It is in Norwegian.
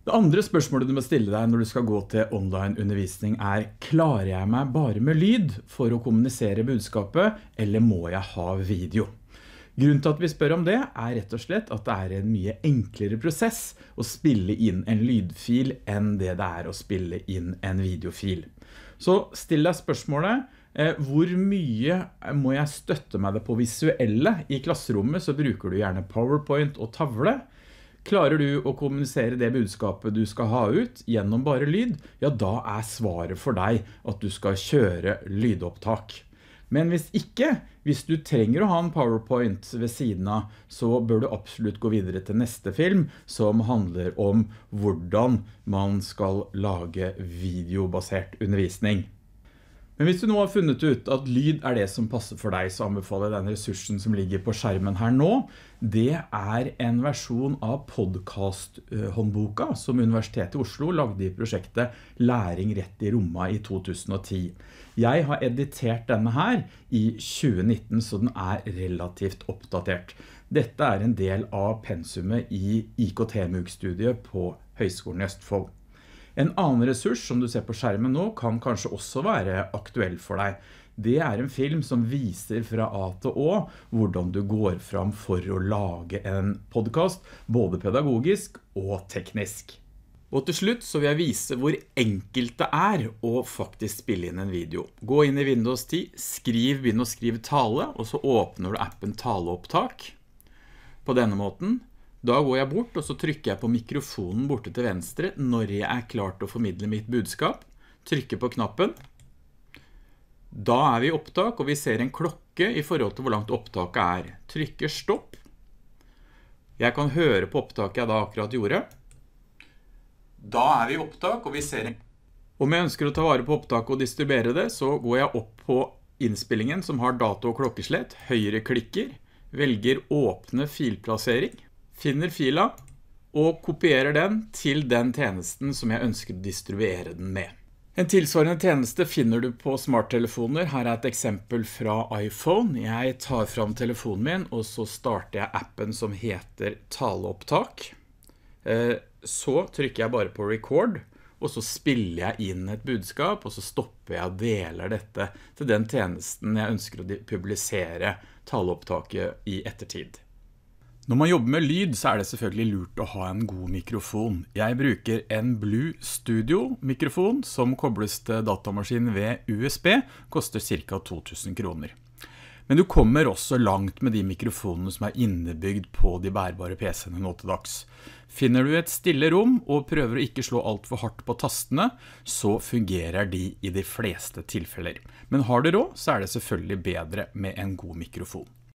Det andre spørsmålet du må stille deg når du skal gå til online undervisning er klarer jeg meg bare med lyd for å kommunisere budskapet, eller må jeg ha video? Grunnen til at vi spør om det er rett og slett at det er en mye enklere prosess å spille inn en lydfil enn det det er å spille inn en videofil. Så still deg spørsmålet, eh, hvor mye må jeg støtte meg det på visuelle? I klasserommet så bruker du gjerne PowerPoint og tavle. Klarer du å kommunisere det budskapet du skal ha ut, gjennom bare lyd, ja da er svaret for deg at du skal kjøre lydopptak. Men hvis ikke, hvis du trenger å ha en powerpoint ved siden av, så bør du absolutt gå videre til neste film, som handler om hvordan man skal lage videobasert undervisning. Men hvis du nå har funnet ut at lyd er det som passer for deg, så anbefaler jeg den ressursen som ligger på skjermen her nå. Det er en versjon av podcasthåndboka som Universitetet i Oslo lagde i prosjektet Læring rett i romma i 2010. Jeg har editert denne her i 2019, så den er relativt oppdatert. Dette er en del av pensumet i ikt mug studiet på Høgskolen i Østfold. En annen ressurs som du ser på skjermen nå, kan kanskje også være aktuell for deg. Det er en film som viser fra A til Å hvordan du går fram for å lage en podkast, både pedagogisk og teknisk. Og til slutt så vil jeg vise hvor enkelt det er å faktisk spille inn en video. Gå inn i Windows 10, skriv, begynn å skrive tale, og så åpner du appen Taleopptak på denne måten. Da går jeg bort, og så trykker jeg på mikrofonen borte til venstre når jeg er klar til å formidle mitt budskap. Trykker på knappen. Da er vi i opptak, og vi ser en klokke i forhold til hvor langt opptaket er. Trykker stopp. Jeg kan høre på opptaket jeg da akkurat gjorde. Da er vi i opptak, og vi ser en... Om jeg ønsker å ta vare på opptaket og distribuere det, så går jeg opp på innspillingen som har dato og klokkeslett, høyre klikker, velger åpne filplassering, finner fila og kopierer den til den tjenesten som jeg ønsker å distribuere den med. En tilsvarende tjeneste finner du på smarttelefoner. Her er et eksempel fra iPhone. Jeg tar fram telefonen min, og så starter jeg appen som heter Taleopptak. Eh, så trykker jeg bare på record, og så spiller jeg inn et budskap, og så stopper jeg og deler dette til den tjenesten jeg ønsker å publisere taleopptaket i ettertid. Når man jobber med lyd, så er det selvfølgelig lurt å ha en god mikrofon. Jeg bruker en Blue Studio-mikrofon som kobles til datamaskinen ved USB, koster ca. 2000 kroner. Men du kommer også langt med de mikrofonene som er innebygd på de bærbare PC-ene nå til dags. Finner du et stille rom og prøver å ikke slå altfor hardt på tastene, så fungerer de i de fleste tilfeller. Men har du råd, så er det selvfølgelig bedre med en god mikrofon.